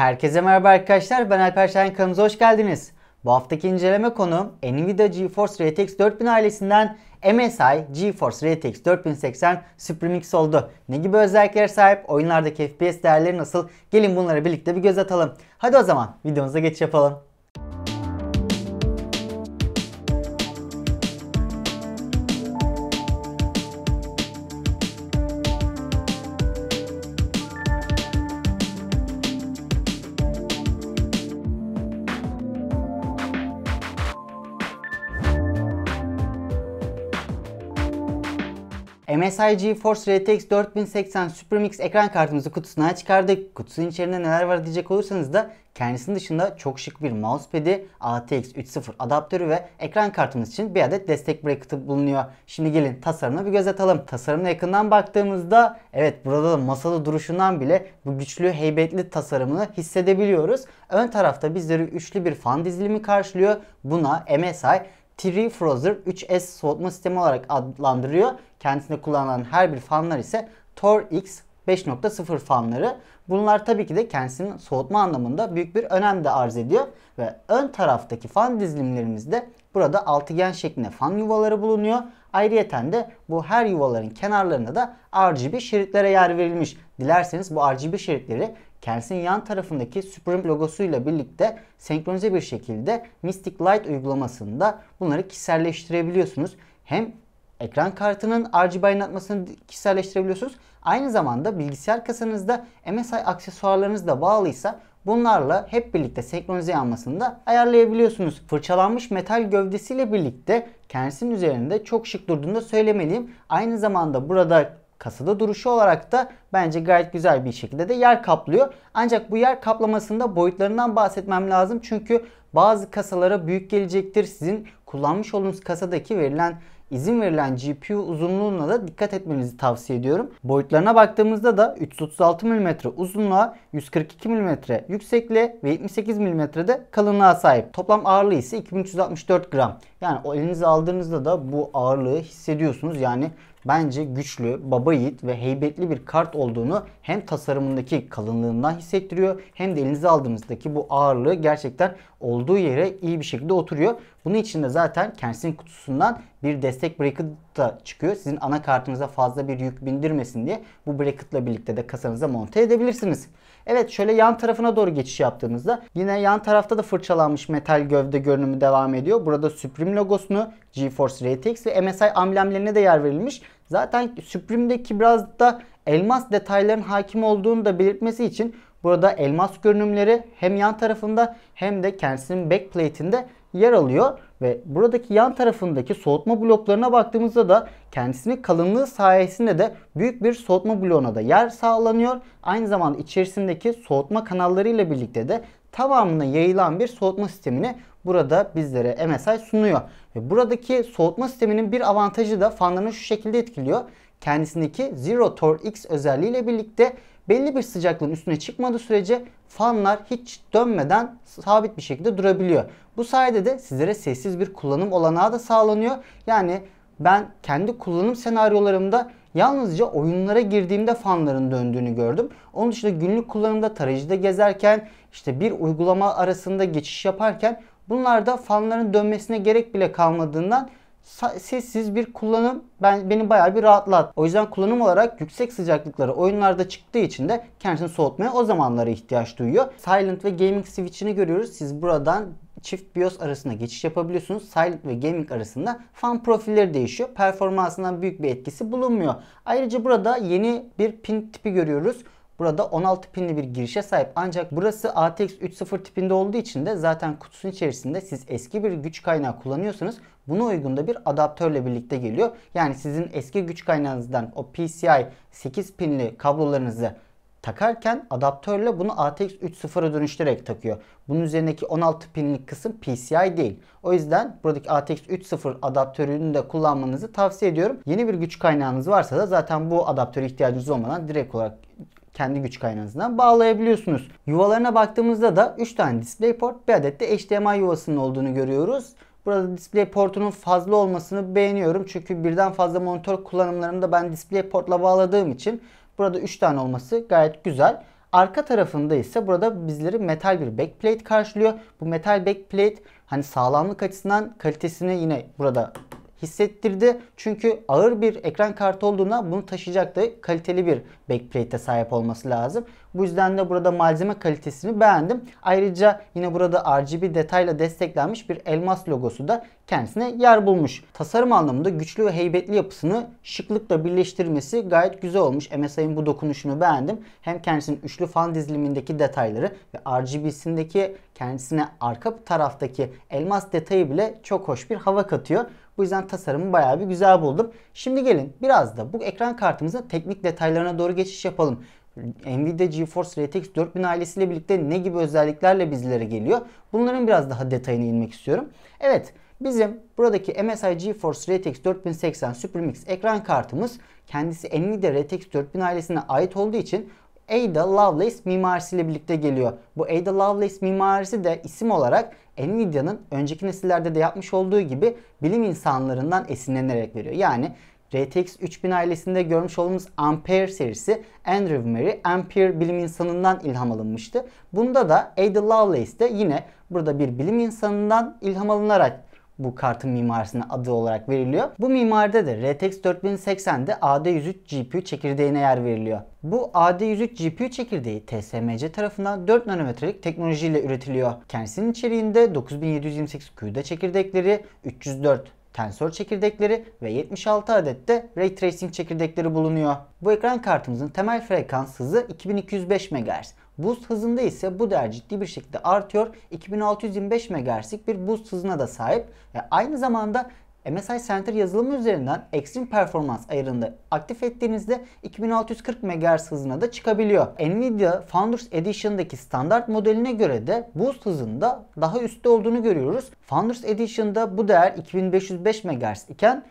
Herkese merhaba arkadaşlar ben Alper Şahin kanalımıza hoş geldiniz. Bu haftaki inceleme konu Nvidia GeForce RTX 4000 ailesinden MSI GeForce RTX 4080 SupremX oldu. Ne gibi özelliklere sahip, oyunlardaki FPS değerleri nasıl? Gelin bunlara birlikte bir göz atalım. Hadi o zaman videomuza geç yapalım. MSI GeForce RTX 4080 Supermix ekran kartımızı kutusuna çıkardık. Kutusunun içerisinde neler var diyecek olursanız da kendisinin dışında çok şık bir mousepad'i, ATX 3.0 adaptörü ve ekran kartımız için bir adet destek bracket'ı bulunuyor. Şimdi gelin tasarımına bir göz atalım. Tasarımına yakından baktığımızda evet burada da masada duruşundan bile bu güçlü heybetli tasarımını hissedebiliyoruz. Ön tarafta bizleri üçlü bir fan dizilimi karşılıyor. Buna MSI Freezer 3S soğutma sistemi olarak adlandırıyor. Kendisinde kullanılan her bir fanlar ise Tor X 5.0 fanları. Bunlar tabii ki de kendisinin soğutma anlamında büyük bir önem de arz ediyor. Ve ön taraftaki fan dizilimlerimizde burada altıgen şeklinde fan yuvaları bulunuyor. Ayrıyeten de bu her yuvaların kenarlarında da RGB şeritlere yer verilmiş. Dilerseniz bu RGB şeritleri Kersin yan tarafındaki Supreme logosuyla birlikte senkronize bir şekilde Mystic Light uygulamasında bunları kişiselleştirebiliyorsunuz. Hem ekran kartının RGB aydınlatmasını kişiselleştirebiliyorsunuz. Aynı zamanda bilgisayar kasanızda MSI aksesuarlarınız da bağlıysa bunlarla hep birlikte senkronize yanmasını da ayarlayabiliyorsunuz. Fırçalanmış metal gövdesiyle birlikte kendisinin üzerinde çok şık durduğunu da söylemeliyim. Aynı zamanda burada kasada duruşu olarak da bence gayet güzel bir şekilde de yer kaplıyor. Ancak bu yer kaplamasında boyutlarından bahsetmem lazım. Çünkü bazı kasalara büyük gelecektir. Sizin kullanmış olduğunuz kasadaki verilen izin verilen GPU uzunluğuna da dikkat etmenizi tavsiye ediyorum. Boyutlarına baktığımızda da 336 mm uzunluğa, 142 mm yüksekliğe ve 78 mm de kalınlığa sahip. Toplam ağırlığı ise 2364 gram. Yani elinize aldığınızda da bu ağırlığı hissediyorsunuz. Yani bence güçlü, baba yiğit ve heybetli bir kart olduğunu hem tasarımındaki kalınlığından hissettiriyor hem de elinize aldığımızdaki bu ağırlığı gerçekten olduğu yere iyi bir şekilde oturuyor. Bunun için de zaten kendisinin kutusundan bir destek bracket da çıkıyor. Sizin anakartınıza fazla bir yük bindirmesin diye bu bracketla birlikte de kasanıza monte edebilirsiniz. Evet şöyle yan tarafına doğru geçiş yaptığımızda yine yan tarafta da fırçalanmış metal gövde görünümü devam ediyor. Burada Supreme logosunu, GeForce RTX ve MSI amblemlerine de yer verilmiş. Zaten Supreme'deki biraz da elmas detayların hakim olduğunu da belirtmesi için burada elmas görünümleri hem yan tarafında hem de kendisinin backplate'inde yer alıyor ve buradaki yan tarafındaki soğutma bloklarına baktığımızda da kendisinin kalınlığı sayesinde de büyük bir soğutma bloğuna da yer sağlanıyor. Aynı zamanda içerisindeki soğutma kanallarıyla birlikte de tamamına yayılan bir soğutma sistemini burada bizlere MSI sunuyor. Ve buradaki soğutma sisteminin bir avantajı da fanlarını şu şekilde etkiliyor. Kendisindeki Zero Tor X özelliği birlikte belli bir sıcaklığın üstüne çıkmadığı sürece fanlar hiç dönmeden sabit bir şekilde durabiliyor. Bu sayede de sizlere sessiz bir kullanım olanağı da sağlanıyor. Yani ben kendi kullanım senaryolarımda yalnızca oyunlara girdiğimde fanların döndüğünü gördüm. Onun dışında günlük kullanımda tarayıcıda gezerken işte bir uygulama arasında geçiş yaparken bunlarda fanların dönmesine gerek bile kalmadığından sessiz bir kullanım ben beni bayağı bir rahatlat. O yüzden kullanım olarak yüksek sıcaklıkları oyunlarda çıktığı için de kendisini soğutmaya o zamanlara ihtiyaç duyuyor. Silent ve Gaming switch'ini görüyoruz. Siz buradan çift BIOS arasında geçiş yapabiliyorsunuz. Silent ve Gaming arasında fan profilleri değişiyor. Performansından büyük bir etkisi bulunmuyor. Ayrıca burada yeni bir pin tipi görüyoruz. Burada 16 pinli bir girişe sahip ancak burası ATX 3.0 tipinde olduğu için de zaten kutusun içerisinde siz eski bir güç kaynağı kullanıyorsanız buna uygun da bir adaptörle birlikte geliyor. Yani sizin eski güç kaynağınızdan o PCI 8 pinli kablolarınızı takarken adaptörle bunu ATX 3.0'a dönüştürerek takıyor. Bunun üzerindeki 16 pinlik kısım PCI değil. O yüzden buradaki ATX 3.0 adaptörünü de kullanmanızı tavsiye ediyorum. Yeni bir güç kaynağınız varsa da zaten bu adaptöre ihtiyacınız olmadan direkt olarak kendi güç kaynağınızdan bağlayabiliyorsunuz. Yuvalarına baktığımızda da 3 tane DisplayPort, bir adet de HDMI yuvasının olduğunu görüyoruz. Burada display fazla olmasını beğeniyorum. Çünkü birden fazla monitör kullanımlarımda ben DisplayPort'la bağladığım için burada 3 tane olması gayet güzel. Arka tarafında ise burada bizleri metal bir backplate karşılıyor. Bu metal backplate hani sağlamlık açısından kalitesini yine burada hissettirdi. Çünkü ağır bir ekran kartı olduğuna bunu taşıyacak da kaliteli bir backplate'e sahip olması lazım. Bu yüzden de burada malzeme kalitesini beğendim. Ayrıca yine burada RGB detayla desteklenmiş bir elmas logosu da kendisine yer bulmuş. Tasarım anlamında güçlü ve heybetli yapısını şıklıkla birleştirmesi gayet güzel olmuş. MSI'nin bu dokunuşunu beğendim. Hem kendisinin üçlü fan dizilimindeki detayları ve RGB'sindeki kendisine arka taraftaki elmas detayı bile çok hoş bir hava katıyor. Bu yüzden tasarımı bayağı bir güzel buldum. Şimdi gelin biraz da bu ekran kartımızın teknik detaylarına doğru geçiş yapalım. Nvidia GeForce RTX 4000 ailesiyle birlikte ne gibi özelliklerle bizlere geliyor? Bunların biraz daha detayını inmek istiyorum. Evet bizim buradaki MSI GeForce RTX 4080 Supermix ekran kartımız kendisi Nvidia RTX 4000 ailesine ait olduğu için Ada Lovelace mimarisiyle birlikte geliyor. Bu Ada Lovelace mimarisi de isim olarak Nvidia'nın önceki nesillerde de yapmış olduğu gibi bilim insanlarından esinlenerek veriyor. Yani RTX 3000 ailesinde görmüş olduğumuz Ampere serisi Andrew Murray Ampere bilim insanından ilham alınmıştı. Bunda da Ada Lovelace de yine burada bir bilim insanından ilham alınarak bu kartın mimarisine adı olarak veriliyor. Bu mimaride de RTX 4080'de AD103 GPU çekirdeğine yer veriliyor. Bu AD103 GPU çekirdeği TSMC tarafından 4 nanometrelik teknolojiyle üretiliyor. Kendisinin içeriğinde 9728 CUDA çekirdekleri, 304 tensör çekirdekleri ve 76 adet de Ray Tracing çekirdekleri bulunuyor. Bu ekran kartımızın temel frekans hızı 2205 MHz. Boost hızında ise bu değer ciddi bir şekilde artıyor. 2625 MHz'lik bir boost hızına da sahip ve aynı zamanda MSI Center yazılımı üzerinden Extreme Performans ayarında aktif ettiğinizde 2640 MHz hızına da çıkabiliyor. Nvidia Founders Edition'daki standart modeline göre de boost hızında daha üstte olduğunu görüyoruz. Founders Edition'da bu değer 2505 MHz iken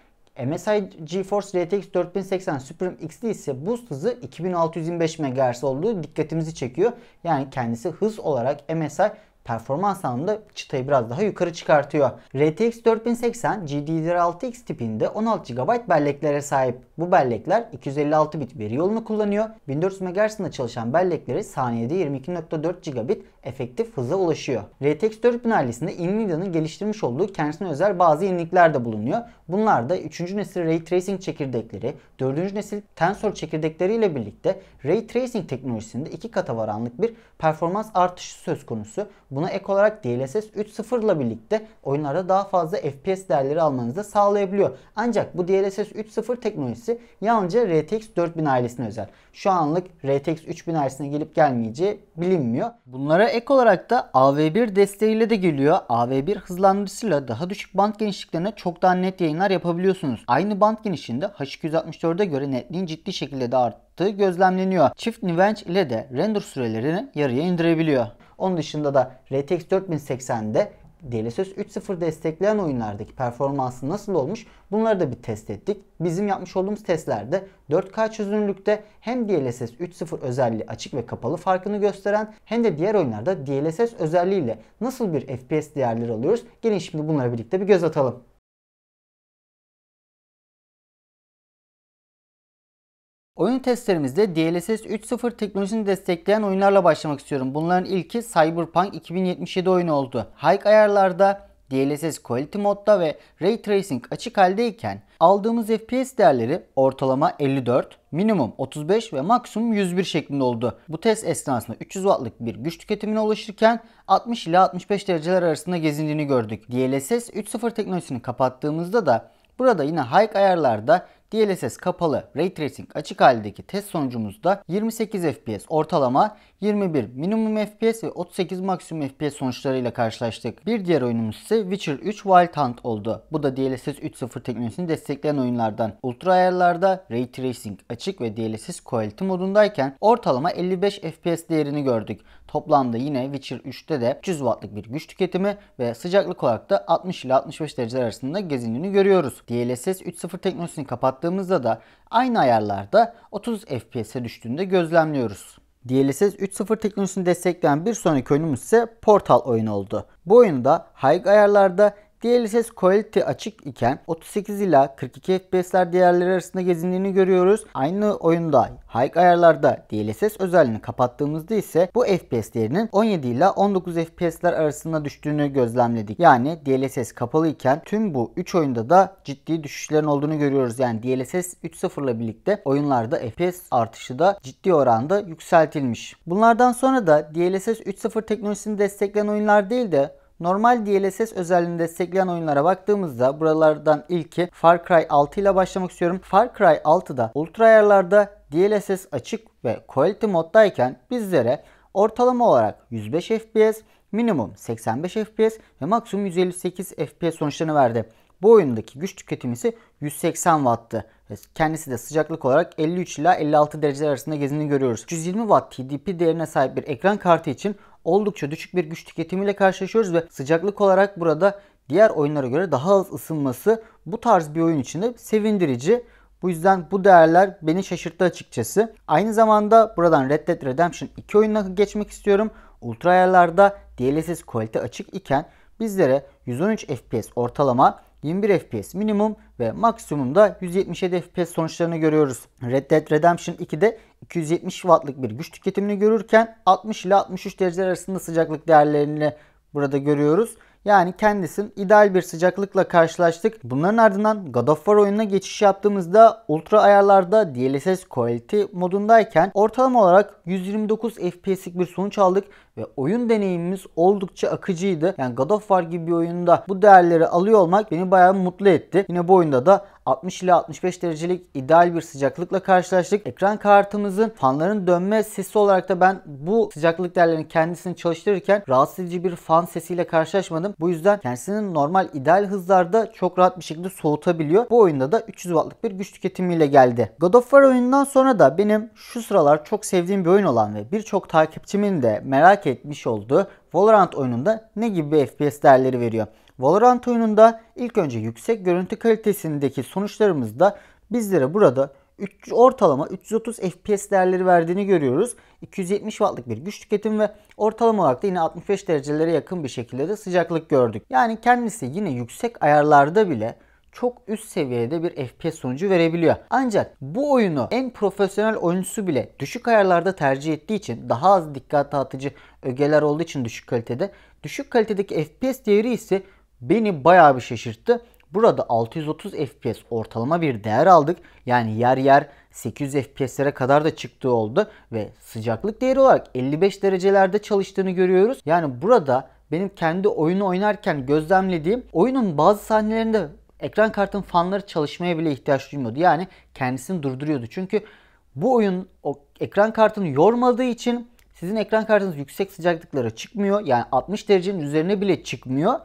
MSI GeForce RTX 4080 Supreme X'li ise boost hızı 2625 MHz olduğu dikkatimizi çekiyor. Yani kendisi hız olarak MSI performans anlamında çıtayı biraz daha yukarı çıkartıyor. RTX 4080 GDDR6X tipinde 16 GB belleklere sahip. Bu bellekler 256 bit veri yolunu kullanıyor. 1400 MHz'de çalışan bellekleri saniyede 22.4 gigabit efektif hıza ulaşıyor. RTX 4000 ailesinde Nvidia'nın geliştirmiş olduğu kendisine özel bazı yenilikler de bulunuyor. Bunlar da 3. nesil Ray Tracing çekirdekleri, 4. nesil Tensor çekirdekleri ile birlikte Ray Tracing teknolojisinde iki kata varanlık bir performans artışı söz konusu. Buna ek olarak DLSS 3.0 ile birlikte oyunlarda daha fazla FPS değerleri almanızı sağlayabiliyor. Ancak bu DLSS 3.0 teknolojisi teknolojisi yalnızca RTX 4000 ailesine özel. Şu anlık RTX 3000 ailesine gelip gelmeyeceği bilinmiyor. Bunlara ek olarak da AV1 desteğiyle de geliyor. AV1 hızlandırıcısıyla daha düşük band genişliklerine çok daha net yayınlar yapabiliyorsunuz. Aynı band genişliğinde H264'e göre netliğin ciddi şekilde de arttığı gözlemleniyor. Çift nüvenç ile de render sürelerini yarıya indirebiliyor. Onun dışında da RTX 4080'de DLSS 3.0 destekleyen oyunlardaki performansı nasıl olmuş bunları da bir test ettik. Bizim yapmış olduğumuz testlerde 4K çözünürlükte hem DLSS 3.0 özelliği açık ve kapalı farkını gösteren hem de diğer oyunlarda DLSS özelliğiyle nasıl bir FPS değerleri alıyoruz? Gelin şimdi bunlara birlikte bir göz atalım. Oyun testlerimizde DLSS 3.0 teknolojisini destekleyen oyunlarla başlamak istiyorum. Bunların ilki Cyberpunk 2077 oyunu oldu. High ayarlarda, DLSS Quality modda ve Ray Tracing açık haldeyken aldığımız FPS değerleri ortalama 54, minimum 35 ve maksimum 101 şeklinde oldu. Bu test esnasında 300 wattlık bir güç tüketimine ulaşırken 60 ile 65 dereceler arasında gezindiğini gördük. DLSS 3.0 teknolojisini kapattığımızda da burada yine high ayarlarda DLSS kapalı Ray Tracing açık haldeki test sonucumuzda 28 FPS ortalama, 21 minimum FPS ve 38 maksimum FPS sonuçlarıyla karşılaştık. Bir diğer oyunumuz ise Witcher 3 Wild Hunt oldu. Bu da DLSS 3.0 teknolojisini destekleyen oyunlardan. Ultra ayarlarda Ray Tracing açık ve DLSS Quality modundayken ortalama 55 FPS değerini gördük. Toplamda yine Witcher 3'te de 300 wattlık bir güç tüketimi ve sıcaklık olarak da 60 ile 65 dereceler arasında gezindiğini görüyoruz. DLSS 3.0 teknolojisini kapattığımızda da aynı ayarlarda 30 FPS'e düştüğünde gözlemliyoruz. DLSS 3.0 teknolojisini destekleyen bir sonraki oyunumuz ise Portal oyunu oldu. Bu oyunda high ayarlarda ses Quality açık iken 38 ila 42 FPS'ler değerleri arasında gezindiğini görüyoruz. Aynı oyunda high ayarlarda DLSS özelliğini kapattığımızda ise bu FPS değerinin 17 ila 19 FPS'ler arasında düştüğünü gözlemledik. Yani DLSS kapalı iken tüm bu 3 oyunda da ciddi düşüşlerin olduğunu görüyoruz. Yani DLSS 3.0 ile birlikte oyunlarda FPS artışı da ciddi oranda yükseltilmiş. Bunlardan sonra da DLSS 3.0 teknolojisini destekleyen oyunlar değil de Normal DLSS özelliğini destekleyen oyunlara baktığımızda buralardan ilki Far Cry 6 ile başlamak istiyorum. Far Cry 6'da ultra ayarlarda DLSS açık ve quality moddayken bizlere ortalama olarak 105 FPS, minimum 85 FPS ve maksimum 158 FPS sonuçlarını verdi. Bu oyundaki güç tüketimi ise 180 Watt'tı. Kendisi de sıcaklık olarak 53 ila 56 derece arasında gezini görüyoruz. 320 Watt TDP değerine sahip bir ekran kartı için oldukça düşük bir güç tüketimiyle karşılaşıyoruz ve sıcaklık olarak burada diğer oyunlara göre daha az ısınması bu tarz bir oyun içinde sevindirici. Bu yüzden bu değerler beni şaşırttı açıkçası. Aynı zamanda buradan Red Dead Redemption 2 oyununa geçmek istiyorum. Ultra ayarlarda DLSS kalite açık iken bizlere 113 FPS ortalama 21 FPS minimum ve maksimumda 177 FPS sonuçlarını görüyoruz. Red Dead Redemption 2'de 270 wattlık bir güç tüketimini görürken 60 ile 63 derece arasında sıcaklık değerlerini burada görüyoruz. Yani kendisinin ideal bir sıcaklıkla karşılaştık. Bunların ardından God of War oyununa geçiş yaptığımızda ultra ayarlarda DLSS Quality modundayken ortalama olarak 129 FPS'lik bir sonuç aldık ve oyun deneyimimiz oldukça akıcıydı. Yani God of War gibi bir oyunda bu değerleri alıyor olmak beni bayağı mutlu etti. Yine bu oyunda da 60 ila 65 derecelik ideal bir sıcaklıkla karşılaştık. Ekran kartımızın fanların dönme sesi olarak da ben bu sıcaklık değerlerini kendisini çalıştırırken rahatsız edici bir fan sesiyle karşılaşmadım. Bu yüzden kendisinin normal ideal hızlarda çok rahat bir şekilde soğutabiliyor. Bu oyunda da 300 wattlık bir güç tüketimiyle geldi. God of War oyunundan sonra da benim şu sıralar çok sevdiğim bir oyun olan ve birçok takipçimin de merak etmiş olduğu Valorant oyununda ne gibi bir FPS değerleri veriyor? Valorant oyununda ilk önce yüksek görüntü kalitesindeki sonuçlarımızda bizlere burada 3, ortalama 330 FPS değerleri verdiğini görüyoruz. 270 wattlık bir güç tüketim ve ortalama olarak da yine 65 derecelere yakın bir şekilde de sıcaklık gördük. Yani kendisi yine yüksek ayarlarda bile çok üst seviyede bir FPS sonucu verebiliyor. Ancak bu oyunu en profesyonel oyuncusu bile düşük ayarlarda tercih ettiği için daha az dikkat dağıtıcı ögeler olduğu için düşük kalitede düşük kalitedeki FPS değeri ise beni bayağı bir şaşırttı. Burada 630 FPS ortalama bir değer aldık. Yani yer yer 800 FPS'lere kadar da çıktığı oldu ve sıcaklık değeri olarak 55 derecelerde çalıştığını görüyoruz. Yani burada benim kendi oyunu oynarken gözlemlediğim oyunun bazı sahnelerinde ekran kartın fanları çalışmaya bile ihtiyaç duymuyordu. Yani kendisini durduruyordu. Çünkü bu oyun o ekran kartını yormadığı için sizin ekran kartınız yüksek sıcaklıklara çıkmıyor. Yani 60 derecenin üzerine bile çıkmıyor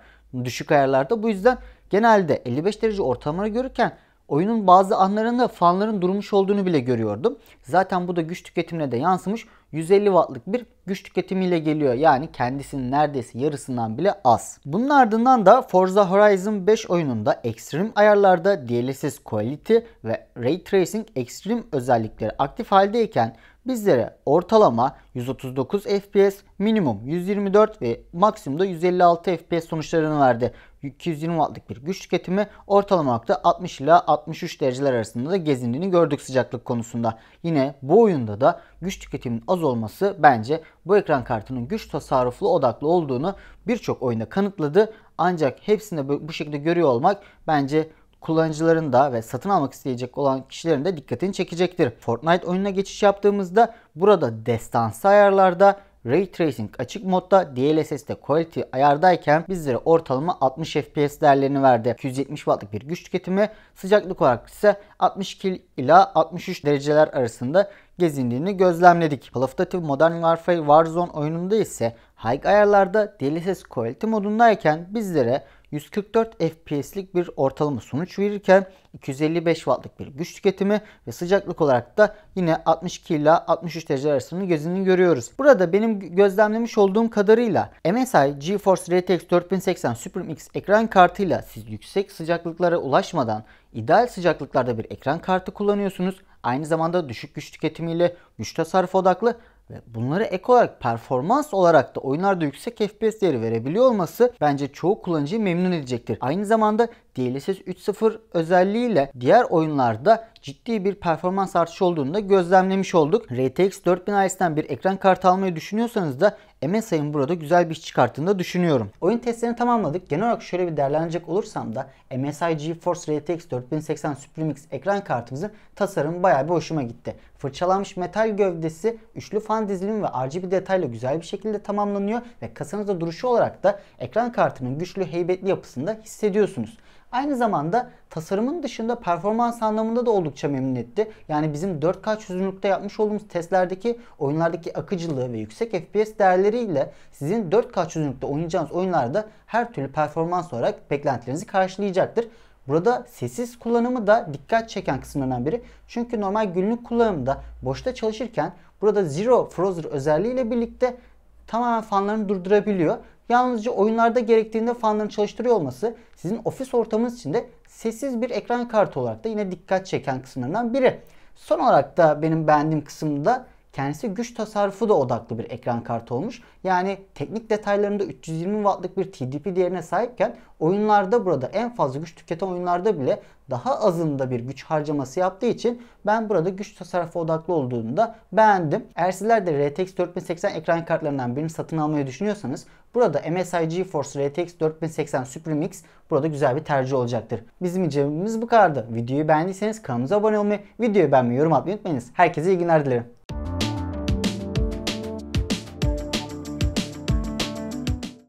düşük ayarlarda. Bu yüzden genelde 55 derece ortamları görürken oyunun bazı anlarında fanların durmuş olduğunu bile görüyordum. Zaten bu da güç tüketimine de yansımış. 150 wattlık bir güç tüketimiyle geliyor. Yani kendisinin neredeyse yarısından bile az. Bunun ardından da Forza Horizon 5 oyununda ekstrem ayarlarda DLSS Quality ve Ray Tracing ekstrem özellikleri aktif haldeyken bizlere ortalama 139 FPS, minimum 124 ve maksimumda 156 FPS sonuçlarını verdi. 220 wattlık bir güç tüketimi ortalama olarak 60 ila 63 dereceler arasında da gezindiğini gördük sıcaklık konusunda. Yine bu oyunda da güç tüketiminin az olması bence bu ekran kartının güç tasarruflu odaklı olduğunu birçok oyunda kanıtladı. Ancak hepsinde bu şekilde görüyor olmak bence kullanıcıların da ve satın almak isteyecek olan kişilerin de dikkatini çekecektir. Fortnite oyununa geçiş yaptığımızda burada destansı ayarlarda Ray Tracing açık modda, DLSS'de Quality ayardayken bizlere ortalama 60 FPS değerlerini verdi. 270 Watt'lık bir güç tüketimi, sıcaklık olarak ise 62 ila 63 dereceler arasında gezindiğini gözlemledik. Call of Duty Modern Warfare Warzone oyununda ise High ayarlarda DLSS Quality modundayken bizlere 144 FPS'lik bir ortalama sonuç verirken 255 Watt'lık bir güç tüketimi ve sıcaklık olarak da yine 62 ile 63 derece arasını gözünü görüyoruz. Burada benim gözlemlemiş olduğum kadarıyla MSI GeForce RTX 4080 Super X ekran kartıyla siz yüksek sıcaklıklara ulaşmadan ideal sıcaklıklarda bir ekran kartı kullanıyorsunuz. Aynı zamanda düşük güç tüketimiyle güç tasarruf odaklı ve bunları ek olarak performans olarak da oyunlarda yüksek FPS değeri verebiliyor olması bence çoğu kullanıcıyı memnun edecektir. Aynı zamanda DLSS 3.0 özelliğiyle diğer oyunlarda ciddi bir performans artışı olduğunu da gözlemlemiş olduk. RTX 4000 IS'den bir ekran kartı almayı düşünüyorsanız da MSI'ın burada güzel bir iş çıkarttığını da düşünüyorum. Oyun testlerini tamamladık. Genel olarak şöyle bir değerlendirecek olursam da MSI GeForce RTX 4080 Supremix ekran kartımızın tasarımı bayağı bir hoşuma gitti. Fırçalanmış metal gövdesi, üçlü fan dizilimi ve RGB detayla güzel bir şekilde tamamlanıyor ve kasanızda duruşu olarak da ekran kartının güçlü heybetli yapısında hissediyorsunuz. Aynı zamanda tasarımın dışında performans anlamında da oldukça memnun etti. Yani bizim 4K çözünürlükte yapmış olduğumuz testlerdeki oyunlardaki akıcılığı ve yüksek FPS değerleriyle sizin 4K çözünürlükte oynayacağınız oyunlarda her türlü performans olarak beklentilerinizi karşılayacaktır. Burada sessiz kullanımı da dikkat çeken kısımlardan biri. Çünkü normal günlük kullanımda boşta çalışırken burada Zero Frozer özelliğiyle birlikte tamamen fanlarını durdurabiliyor Yalnızca oyunlarda gerektiğinde fanların çalıştırıyor olması sizin ofis ortamınız içinde sessiz bir ekran kartı olarak da yine dikkat çeken kısımlarından biri. Son olarak da benim beğendiğim kısımda kendisi güç tasarrufu da odaklı bir ekran kartı olmuş. Yani teknik detaylarında 320 wattlık bir TDP değerine sahipken oyunlarda burada en fazla güç tüketen oyunlarda bile daha azında bir güç harcaması yaptığı için ben burada güç tasarrufu odaklı olduğunu da beğendim. Eğer sizler de RTX 4080 ekran kartlarından birini satın almayı düşünüyorsanız Burada MSI GeForce RTX 4080 Supremix burada güzel bir tercih olacaktır. Bizim cebimiz bu kadardı. Videoyu beğendiyseniz kanalımıza abone olmayı, videoyu beğenmeyi, yorum atmayı unutmayınız. Herkese iyi günler dilerim.